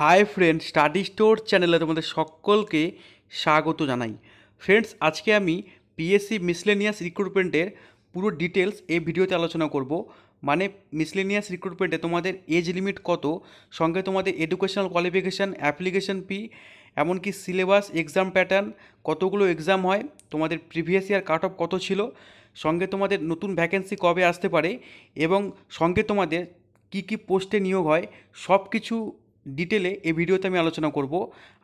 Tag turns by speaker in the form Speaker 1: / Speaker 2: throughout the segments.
Speaker 1: hi friend study store চ্যানেলে তোমাদের সকলকে স্বাগত জানাই ফ্রেন্ডস আজকে আমি পিএসসি মিসলেনিয়াস রিক্রুটমেন্টের পুরো ডিটেলস এই ভিডিওতে আলোচনা করব মানে মিসলেনিয়াস রিক্রুটমেন্টে তোমাদের এজ লিমিট কত সঙ্গে তোমাদের এডুকেশনাল কোয়ালিফিকেশান অ্যাপ্লিকেশান ফি এমনকি সিলেবাস এক্সাম প্যাটার্ন কতগুলো এক্সাম হয় তোমাদের প্রিভিয়াস ইয়ার কাট অফ কত ছিল সঙ্গে তোমাদের নতুন ভ্যাকেন্সি কবে আসতে পারে এবং সঙ্গে তোমাদের কি কি পোস্টে নিয়োগ হয় সব কিছু ডিটেলে এই ভিডিওতে আমি আলোচনা করব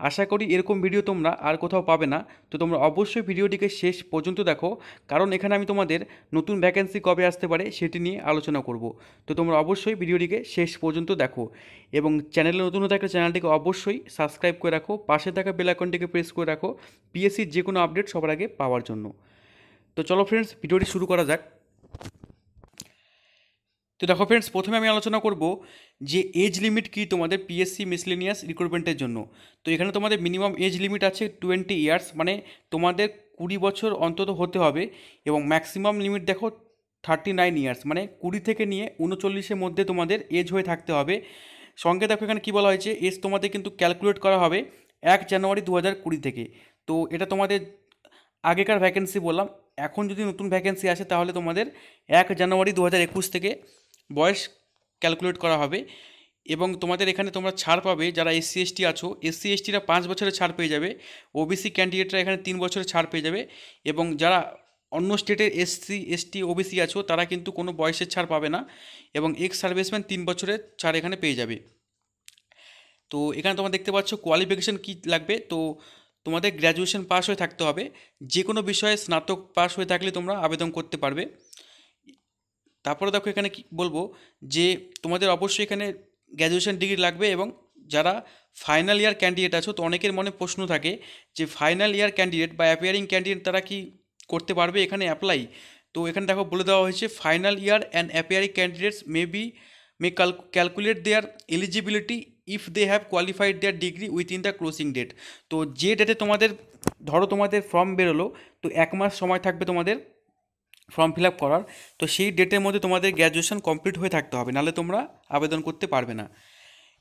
Speaker 1: আশা করি এরকম ভিডিও তোমরা আর কোথাও পাবে না তো তোমরা অবশ্যই ভিডিওটিকে শেষ পর্যন্ত দেখো কারণ এখানে আমি তোমাদের নতুন ভ্যাকেন্সি কবে আসতে পারে সেটি নিয়ে আলোচনা করব তো তোমরা অবশ্যই ভিডিওটিকে শেষ পর্যন্ত দেখো এবং চ্যানেলে নতুন হতে থাকলে চ্যানেলটিকে অবশ্যই সাবস্ক্রাইব করে রাখো পাশে থাকা বেলাকনটিকে প্রেস করে রাখো পিএসসির যে কোনো আপডেট সবার আগে পাওয়ার জন্য তো চলো ফ্রেন্ডস ভিডিওটি শুরু করা যাক তো দেখো ফ্রেন্ডস প্রথমে আমি আলোচনা করব যে এজ লিমিট কি তোমাদের পিএসসি মিসলিনিয়াস রিক্রুটমেন্টের জন্য তো এখানে তোমাদের মিনিমাম এজ লিমিট আছে টোয়েন্টি ইয়ার্স মানে তোমাদের কুড়ি বছর অন্তত হতে হবে এবং ম্যাক্সিমাম লিমিট দেখো থার্টি নাইন ইয়ার্স মানে কুড়ি থেকে নিয়ে উনচল্লিশের মধ্যে তোমাদের এজ হয়ে থাকতে হবে সঙ্গে দেখো এখানে কী বলা হয়েছে এজ তোমাদের কিন্তু ক্যালকুলেট করা হবে এক জানুয়ারি দু হাজার কুড়ি থেকে তো এটা তোমাদের আগেকার ভ্যাকেন্সি বললাম এখন যদি নতুন ভ্যাকেন্সি আসে তাহলে তোমাদের এক জানুয়ারি দু হাজার একুশ থেকে বয়স ক্যালকুলেট করা হবে এবং তোমাদের এখানে তোমরা ছাড় পাবে যারা এসসি এসটি আছো এসসি এসটিরা পাঁচ বছরের ছাড় পেয়ে যাবে ওবিসি ক্যান্ডিডেটরা এখানে তিন বছরের ছাড় পেয়ে যাবে এবং যারা অন্য স্টেটের এসসি এসটি ওবিসি আছো তারা কিন্তু কোনো বয়সের ছাড় পাবে না এবং এক্স সার্ভিসম্যান তিন বছরের ছাড় এখানে পেয়ে যাবে তো এখানে তোমরা দেখতে পাচ্ছ কোয়ালিফিকেশান কী লাগবে তো তোমাদের গ্র্যাজুয়েশন পাস হয়ে থাকতে হবে যে কোনো বিষয়ে স্নাতক পাস হয়ে থাকলে তোমরা আবেদন করতে পারবে তারপরে দেখো এখানে কি বলবো যে তোমাদের অবশ্যই এখানে গ্র্যাজুয়েশন ডিগ্রি লাগবে এবং যারা ফাইনাল ইয়ার ক্যান্ডিডেট আছো তো অনেকের মনে প্রশ্ন থাকে যে ফাইনাল ইয়ার ক্যান্ডিডেট বা অ্যাপিয়ারিং ক্যান্ডিডেট তারা কি করতে পারবে এখানে অ্যাপ্লাই তো এখানে দেখো বলে দেওয়া হয়েছে final year and appearing candidates may be may calculate their eligibility if they have qualified their degree within the closing date তো যে ডেটে তোমাদের ধরো তোমাদের ফর্ম বেরোলো তো এক মাস সময় থাকবে তোমাদের ফর্ম ফিল আপ করার তো সেই ডেটের মধ্যে তোমাদের গ্র্যাজুয়েশন কমপ্লিট হয়ে থাকতে হবে নাহলে তোমরা আবেদন করতে পারবে না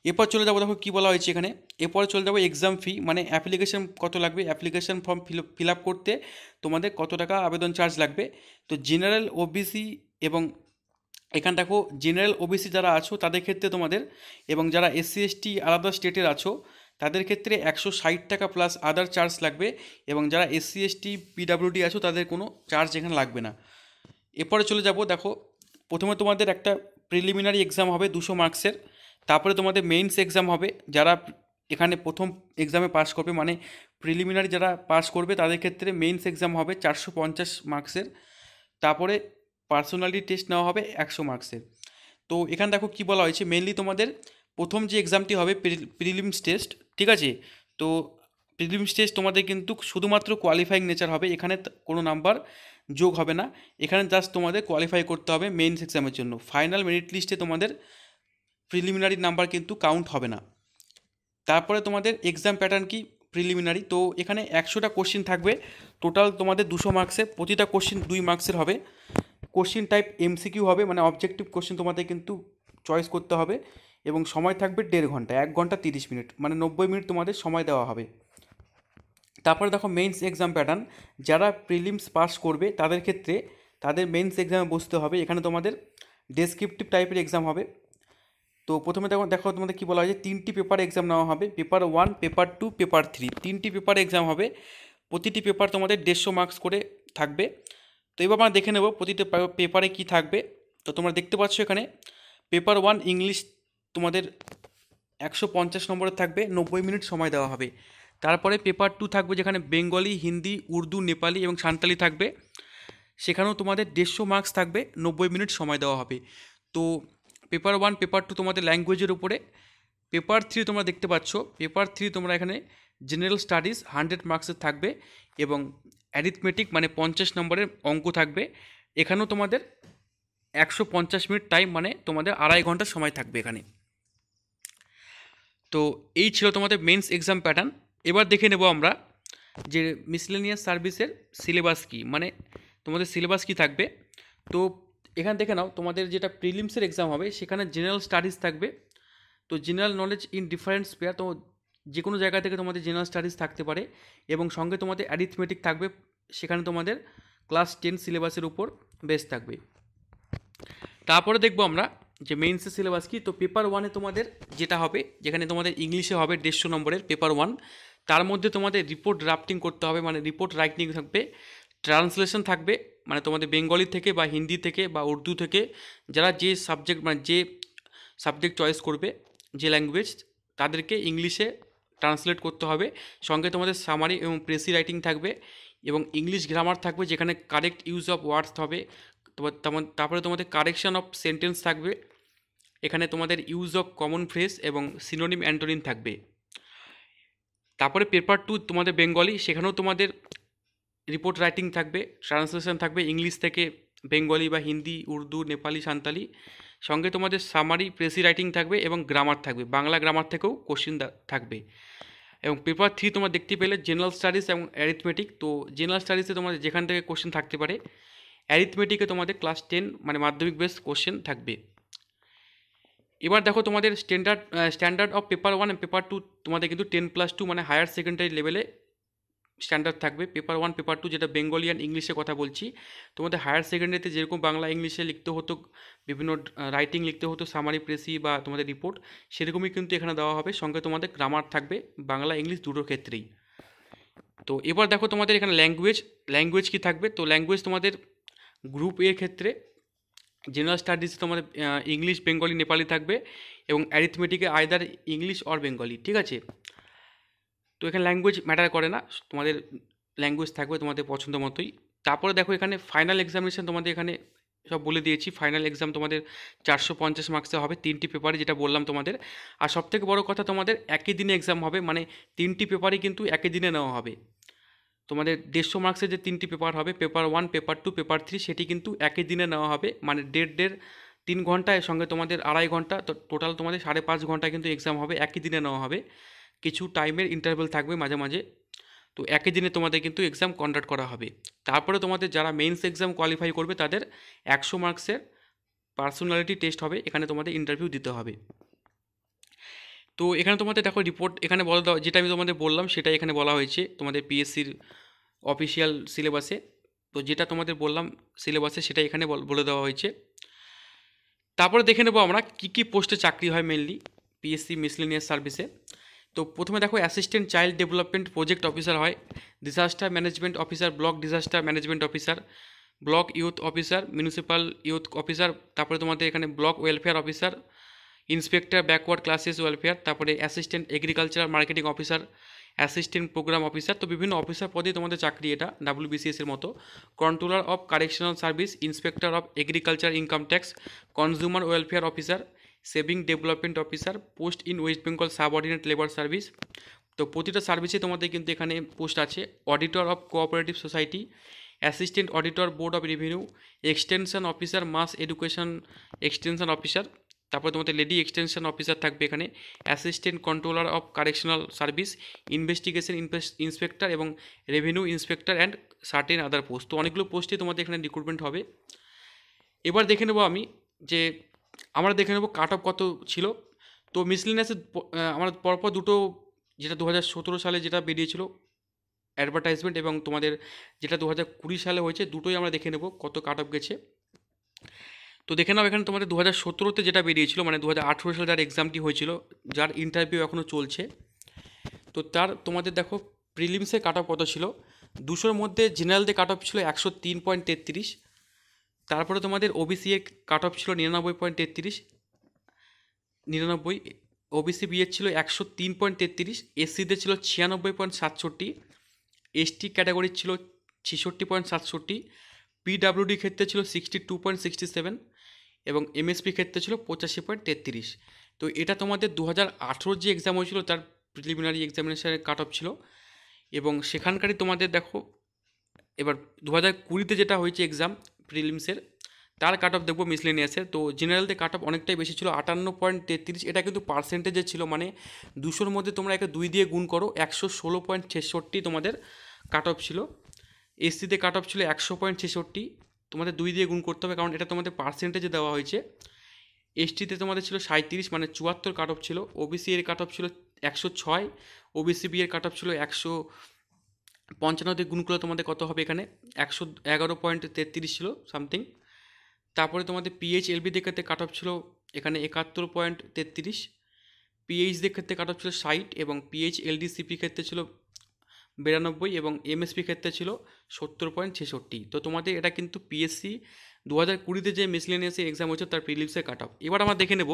Speaker 1: এরপর চলে যাবো দেখো কী বলা হয়েছে এখানে এরপরে চলে যাবো এক্সাম ফি মানে অ্যাপ্লিকেশন কত লাগবে অ্যাপ্লিকেশন ফর্ম ফিল আপ করতে তোমাদের কত টাকা আবেদন চার্জ লাগবে তো জেনারেল ওবিসি এবং এখানে দেখো জেনারেল ওবিসি যারা আছো তাদের ক্ষেত্রে তোমাদের এবং যারা এসসি এসটি আলাদা স্টেটের আছো তাদের ক্ষেত্রে একশো ষাট টাকা প্লাস আদার চার্জ লাগবে এবং যারা এসসি এসটি পিডাব্লিউডি আছো তাদের কোনো চার্জ এখানে লাগবে না এরপরে চলে যাব দেখো প্রথমে তোমাদের একটা প্রিলিমিনারি এক্সাম হবে দুশো মার্কসের তারপরে তোমাদের মেইনস এক্সাম হবে যারা এখানে প্রথম এক্সামে পাস করবে মানে প্রিলিমিনারি যারা পাস করবে তাদের ক্ষেত্রে মেইনস এক্সাম হবে চারশো পঞ্চাশ মার্কসের তারপরে পার্সোনালিটি টেস্ট নেওয়া হবে একশো মার্কসের তো এখানে দেখো কী বলা হয়েছে মেনলি তোমাদের প্রথম যে এক্সামটি হবে প্রিলিমস টেস্ট ঠিক আছে তো প্রিলিমস টেস্ট তোমাদের কিন্তু শুধুমাত্র কোয়ালিফাইং নেচার হবে এখানে কোনো নাম্বার যোগ হবে না এখানে জাস্ট তোমাদের কোয়ালিফাই করতে হবে মেইনস এক্সামের জন্য ফাইনাল মেরিট লিস্টে তোমাদের প্রিলিমিনারি নাম্বার কিন্তু কাউন্ট হবে না তারপরে তোমাদের এক্সাম প্যাটার্ন কি প্রিলিমিনারি তো এখানে একশোটা কোশ্চিন থাকবে টোটাল তোমাদের দুশো মার্কসের প্রতিটা কোশ্চিন দুই মার্কসের হবে কোশ্চিন টাইপ এমসিকিউ হবে মানে অবজেক্টিভ কোশ্চিন তোমাদের কিন্তু চয়েস করতে হবে এবং সময় থাকবে দেড় ঘন্টা এক ঘন্টা তিরিশ মিনিট মানে নব্বই মিনিট তোমাদের সময় দেওয়া হবে তারপরে দেখো মেন্স এক্সাম প্যাটার্ন যারা প্রিলিমস পাস করবে তাদের ক্ষেত্রে তাদের মেন্স এক্সামে বসতে হবে এখানে তোমাদের ডেসক্রিপটিভ টাইপের এক্সাম হবে তো প্রথমে দেখো দেখো তোমাদের কী বলা হয় যে তিনটি পেপার এক্সাম নেওয়া হবে paper one paper two paper three তিনটি পেপার এক্সাম হবে প্রতিটি পেপার তোমাদের দেড়শো মার্কস করে থাকবে তো এবার আমরা দেখে নেব প্রতিটি পেপারে কি থাকবে তো তোমরা দেখতে পাচ্ছ এখানে পেপার ওয়ান ইংলিশ তোমাদের একশো পঞ্চাশ নম্বরে থাকবে নব্বই মিনিট সময় দেওয়া হবে তারপরে পেপার টু থাকবে যেখানে বেঙ্গলি হিন্দি উর্দু নেপালি এবং সাঁওতালি থাকবে সেখানেও তোমাদের দেড়শো মার্কস থাকবে নব্বই মিনিট সময় দেওয়া হবে তো পেপার ওয়ান পেপার টু তোমাদের ল্যাঙ্গুয়েজের উপরে পেপার থ্রি তোমরা দেখতে পাচ্ছ পেপার থ্রি তোমরা এখানে জেনারেল স্টাডিজ হান্ড্রেড মার্কসের থাকবে এবং অ্যারিথমেটিক মানে পঞ্চাশ নম্বরের অঙ্ক থাকবে এখানেও তোমাদের একশো পঞ্চাশ মিনিট টাইম মানে তোমাদের আড়াই ঘন্টা সময় থাকবে এখানে তো এই ছিল তোমাদের মেন্স এক্সাম প্যাটার্ন এবার দেখে নেব আমরা যে মিসলেনিয়াস সার্ভিসের সিলেবাস কি মানে তোমাদের সিলেবাস কি থাকবে তো এখান দেখে নাও তোমাদের যেটা প্রিলিমসের এক্সাম হবে সেখানে জেনারেল স্টাডিজ থাকবে তো general knowledge in different sphere তো যে কোনো জায়গা থেকে তোমাদের জেনারেল স্টাডিজ থাকতে পারে এবং সঙ্গে তোমাদের অ্যারিথমেটিক থাকবে সেখানে তোমাদের ক্লাস টেন সিলেবাসের উপর বেস থাকবে তারপরে দেখব আমরা যে মেইনসের সিলেবাস কি তো পেপার ওয়ানে তোমাদের যেটা হবে যেখানে তোমাদের ইংলিশে হবে দেড়শো নম্বরের পেপার ওয়ান তার মধ্যে তোমাদের রিপোর্ট ড্রাফটিং করতে হবে মানে রিপোর্ট রাইটিং থাকবে ট্রান্সলেশন থাকবে মানে তোমাদের বেঙ্গলি থেকে বা হিন্দি থেকে বা উর্দু থেকে যারা যে সাবজেক্ট মানে যে সাবজেক্ট চয়েস করবে যে ল্যাঙ্গুয়েজ তাদেরকে ইংলিশে ট্রান্সলেট করতে হবে সঙ্গে তোমাদের সামারি এবং প্রেসি রাইটিং থাকবে এবং ইংলিশ গ্রামার থাকবে যেখানে কারেক্ট ইউজ অফ ওয়ার্ডস হবে তারপরে তোমাদের কারেকশান অফ সেন্টেন্স থাকবে এখানে তোমাদের ইউজ অফ কমন ফ্রেস এবং সিনোনিম অ্যান্টোনিম থাকবে তারপরে পেপার টু তোমাদের বেঙ্গলি সেখানেও তোমাদের রিপোর্ট রাইটিং থাকবে ট্রান্সলেশন থাকবে ইংলিশ থেকে বেঙ্গলি বা হিন্দি উর্দু নেপালি সান্তালি সঙ্গে তোমাদের সামারি প্রেসি রাইটিং থাকবে এবং গ্রামার থাকবে বাংলা গ্রামার থেকেও কোশ্চিন থাকবে এবং পেপার থ্রি তোমার দেখতে পেলে জেনারেল স্টাডিজ এবং অ্যারিথমেটিক তো জেনারেল স্টাডিজে তোমাদের যেখান থেকে কোশ্চেন থাকতে পারে অ্যারিথমেটিকে তোমাদের ক্লাস টেন মানে মাধ্যমিক বেস কোশ্চেন থাকবে এবার দেখো তোমাদের standard standard of paper one paper two তোমাদের কিন্তু টেন প্লাস টু মানে হায়ার সেকেন্ডারি লেভেলে স্ট্যান্ডার্ড থাকবে পেপার ওয়ান পেপার টু যেটা বেঙ্গলি অ্যান্ড ইংলিশে কথা বলছি তোমাদের হায়ার সেকেন্ডারিতে যেরকম বাংলা ইংলিশে লিখতে হতো বিভিন্ন রাইটিং লিখতে হতো সামারি প্রেসি বা তোমাদের রিপোর্ট সেরকমই কিন্তু এখানে দেওয়া হবে সঙ্গে তোমাদের গ্রামার থাকবে বাংলা ইংলিশ দুটোর ক্ষেত্রেই তো এবার দেখো তোমাদের এখানে ল্যাঙ্গুয়েজ ল্যাঙ্গুয়েজ কী থাকবে তো ল্যাঙ্গুয়েজ তোমাদের গ্রুপ এর ক্ষেত্রে জেনারেল স্টাডিজে তোমার ইংলিশ বেঙ্গলি নেপালি থাকবে এবং অ্যারিথমেটিকে আয়দার ইংলিশ অর বেঙ্গলি ঠিক আছে তো এখানে ল্যাঙ্গুয়েজ ম্যাটার করে না তোমাদের ল্যাঙ্গুয়েজ থাকবে তোমাদের পছন্দ মতোই তারপরে দেখো এখানে ফাইনাল এক্সামিনেশান তোমাদের এখানে সব বলে দিয়েছি ফাইনাল এক্সাম তোমাদের চারশো পঞ্চাশ মার্কসে হবে তিনটি পেপারে যেটা বললাম তোমাদের আর সবথেকে বড় কথা তোমাদের একই দিনে এক্সাম হবে মানে তিনটি পেপারই কিন্তু একই দিনে নেওয়া হবে তোমাদের দেড়শো মার্কসের যে তিনটি পেপার হবে paper one paper two paper three সেটি কিন্তু একই দিনে নেওয়া হবে মানে দেড় দেড় তিন ঘন্টা এর সঙ্গে তোমাদের আড়াই ঘন্টা তো টোটাল তোমাদের সাড়ে পাঁচ ঘন্টা কিন্তু এক্সাম হবে একই দিনে নেওয়া হবে কিছু টাইমের ইন্টারভেল থাকবে মাঝে মাঝে তো একই দিনে তোমাদের কিন্তু এক্সাম কন্ডাক্ট করা হবে তারপরে তোমাদের যারা মেন্স এক্সাম কোয়ালিফাই করবে তাদের একশো মার্কসের পার্সোনালিটি টেস্ট হবে এখানে তোমাদের ইন্টারভিউ দিতে হবে তো এখানে তোমাদের দেখো রিপোর্ট এখানে বলা দেওয়া যেটা আমি তোমাদের বললাম সেটা এখানে বলা হয়েছে তোমাদের পিএসসির অফিসিয়াল সিলেবাসে তো যেটা তোমাদের বললাম সিলেবাসে সেটা এখানে বলে দেওয়া হয়েছে তারপরে দেখে নেবো আমরা কী কী পোস্টে চাকরি হয় মেনলি পিএসসি মিসলিনিয়াস সার্ভিসে তো প্রথমে দেখো assistant child development project officer হয় disaster management officer block disaster management officer block youth officer municipal youth officer তারপরে তোমাদের এখানে block welfare officer inspector backward classes welfare তারপরে assistant agricultural marketing officer assistant program officer তো বিভিন্ন officer পদে তোমাদের চাকরি এটা ডাব্লিউবিসিএস এর মতো controller of correctional service inspector of agriculture income tax consumer welfare officer saving development officer post in West Bengal ordinate labour service তো প্রতিটা সার্ভিসে তোমাদের কিন্তু এখানে পোস্ট আছে auditor of cooperative society assistant auditor board of revenue extension officer mass education extension officer তারপরে তোমাদের lady extension officer থাকবে এখানে assistant controller of correctional service investigation inspector এবং revenue inspector and certain other post তো অনেকগুলো পোস্টে তোমাদের এখানে রিক্রুটমেন্ট হবে এবার দেখে নেবো আমি যে আমরা দেখে নেবো কাট অফ কত ছিল তো মিসলিনাসে আমার পরপর দুটো যেটা দু হাজার সতেরো সালে যেটা বেরিয়েছিল অ্যাডভার্টাইজমেন্ট এবং তোমাদের যেটা দু হাজার কুড়ি সালে হয়েছে দুটোই আমরা দেখে নেবো কত কাট অফ গেছে তো দেখে নাও এখানে তোমাদের দু হাজার সতেরোতে যেটা বেরিয়েছিল মানে দু হাজার আঠেরো সালে যার এক্সামটি হয়েছিল যার ইন্টারভিউ এখনও চলছে তো তার তোমাদের দেখো প্রিলিমসে কাট অফ কত ছিল দুশোর মধ্যে জেনারেলদের কাট অফ ছিল একশো তিন পয়েন্ট তেত্রিশ তারপরে তোমাদের ওবিসি এর কাট অফ ছিল নিরানব্বই পয়েন্ট তেত্রিশ নিরানব্বই ওবিসি বিএ ছিল একশো তিন পয়েন্ট তেত্রিশ এসসিদের ছিল ছিয়ানব্বই পয়েন্ট সাতষট্টি এসটি ক্যাটাগরির ছিল ছেষট্টি পয়েন্ট সাতষট্টি পিডাব্লিউডি ক্ষেত্রে ছিল sixty two point sixty seven এবং এমএসপি ক্ষেত্রে ছিল পঁচাশি পয়েন্ট তেত্রিশ তো এটা তোমাদের দু হাজার আঠেরোর যে এক্সাম হয়েছিল তার প্রিলিমিনারি এক্সামিনেশানের কাট অফ ছিল এবং সেখানকারই তোমাদের দেখো এবার দু হাজার কুড়িতে যেটা হয়েছে এক্সাম প্রিলিমসের তার কাট অফ দেখবো মিসলেনিয়াসের তো জেনারেলতে কাট অফ অনেকটাই বেশি ছিল আটান্ন পয়েন্ট তেত্রিশ এটা কিন্তু পার্সেন্টেজে ছিল মানে দুশোর মধ্যে তোমরা একে দুই দিয়ে গুণ করো একশো ষোলো পয়েন্ট ছেষট্টি তোমাদের কাট অফ ছিল এসসিতে কাট অফ ছিল একশো পয়েন্ট ছেষট্টি তোমাদের দুই দিয়ে গুণ করতে হবে কারণ এটা তোমাদের পার্সেন্টেজে দেওয়া হয়েছে এসটিতে তোমাদের ছিল সাঁত্রিশ মানে চুয়াত্তর কাট অফ ছিল ওবিসি এর কাট অফ ছিল একশো ছয় ওবিসি বি এর কাট অফ ছিল একশো পঞ্চান্ন দিয়ে গুণ করলে তোমাদের কত হবে এখানে একশো এগারো পয়েন্ট তেত্রিশ ছিল সামথিং তারপরে তোমাদের পিএইচ এলবি দের ক্ষেত্রে কাট অফ ছিল এখানে একাত্তর পয়েন্ট তেত্রিশ পিএইচদের ক্ষেত্রে কাট অফ ছিল ষাট এবং পিএইচ এলডিসিপি ক্ষেত্রে ছিল বিরানব্বই এবং এমএসপি ক্ষেত্রে ছিল সত্তর পয়েন্ট ছেষট্টি তো তোমাদের এটা কিন্তু পিএসসি দু হাজার কুড়িতে যে মিসলেনিয়াসে এক্সাম হয়েছিল তার প্রিলিমসের কাট অফ এবার আমরা দেখে নেব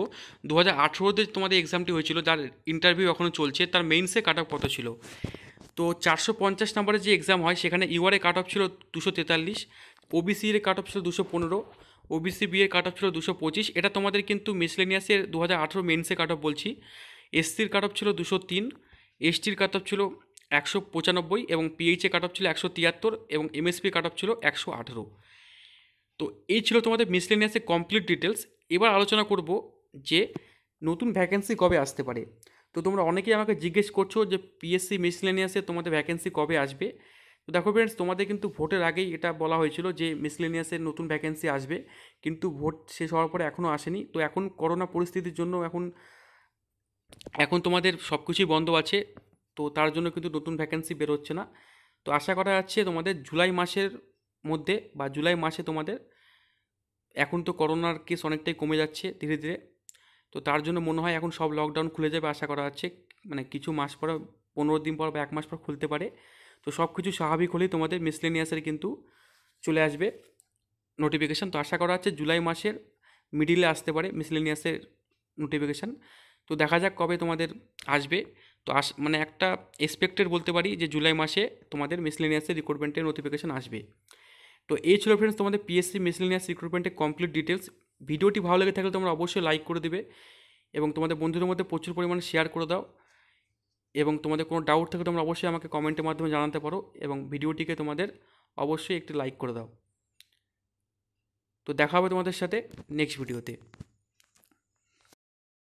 Speaker 1: দু হাজার আঠেরোতে তোমাদের এক্সামটি হয়েছিল যার ইন্টারভিউ এখনও চলছে তার মেইনসে কাট অফ কত ছিল তো চারশো পঞ্চাশ নম্বরে যে এক্সাম হয় সেখানে ইউআরে কাট অফ ছিল দুশো তেতাল্লিশ ওবিসির কাট অফ ছিল দুশো পনেরো ওবিসি বি কাট অফ ছিল দুশো পঁচিশ এটা তোমাদের কিন্তু মিসলেনিয়াসের দু হাজার আঠেরো মেন্সে কাট অফ বলছি এসসির কাট অফ ছিল দুশো তিন এসটির কাট অফ ছিল একশো পঁচানব্বই এবং পিএইচএ কাট অফ ছিল একশো তিয়াত্তর এবং এমএসপি কাট অফ ছিল একশো আঠেরো তো এই ছিল তোমাদের মিসলেনিয়াসের কমপ্লিট ডিটেলস এবার আলোচনা করব যে নতুন ভ্যাকেন্সি কবে আসতে পারে তো তোমরা অনেকেই আমাকে জিজ্ঞেস করছো যে পিএসসি মিসলেনিয়াসে তোমাদের ভ্যাকেন্সি কবে আসবে তো দেখো ফ্রেন্ডস তোমাদের কিন্তু ভোটের আগেই এটা বলা হয়েছিল যে মিসলেনিয়াসের নতুন ভ্যাকেন্সি আসবে কিন্তু ভোট শেষ হওয়ার পরে এখনও আসেনি তো এখন করোনা পরিস্থিতির জন্য এখন এখন তোমাদের সব কিছুই বন্ধ আছে তো তার জন্য কিন্তু নতুন ভ্যাকেন্সি বেরোচ্ছে না তো আশা করা যাচ্ছে তোমাদের জুলাই মাসের মধ্যে বা জুলাই মাসে তোমাদের এখন তো করোনার কেস অনেকটাই কমে যাচ্ছে ধীরে ধীরে তো তার জন্য মনে হয় এখন সব লকডাউন খুলে যাবে আশা করা যাচ্ছে মানে কিছু মাস পর পনেরো দিন পর বা এক মাস পর খুলতে পারে তো সব কিছু স্বাভাবিক হলেই তোমাদের মিসলেনিয়াসের কিন্তু চলে আসবে নোটিফিকেশান তো আশা করা হচ্ছে জুলাই মাসের মিডিলে আসতে পারে মিসলেনিয়াসের নোটিফিকেশান তো দেখা যাক কবে তোমাদের আসবে তো আস মানে একটা এক্সপেক্টেড বলতে পারি যে জুলাই মাসে তোমাদের মিসলেনিয়াসের রিক্রুটমেন্টের নোটিফিকেশন আসবে তো এই ছিল ফ্রেন্ডস তোমাদের পিএসসি মিসলেনিয়াস রিক্রুটমেন্টের কমপ্লিট ডিটেলস ভিডিওটি ভালো লেগে থাকলে তোমরা অবশ্যই লাইক করে দেবে এবং তোমাদের বন্ধুদের মধ্যে প্রচুর পরিমাণে শেয়ার করে দাও এবং তোমাদের কোনো ডাউট থাকলে তোমরা অবশ্যই আমাকে কমেন্টের মাধ্যমে জানাতে পারো এবং ভিডিওটিকে তোমাদের অবশ্যই একটি লাইক করে দাও তো দেখা হবে তোমাদের সাথে নেক্সট ভিডিওতে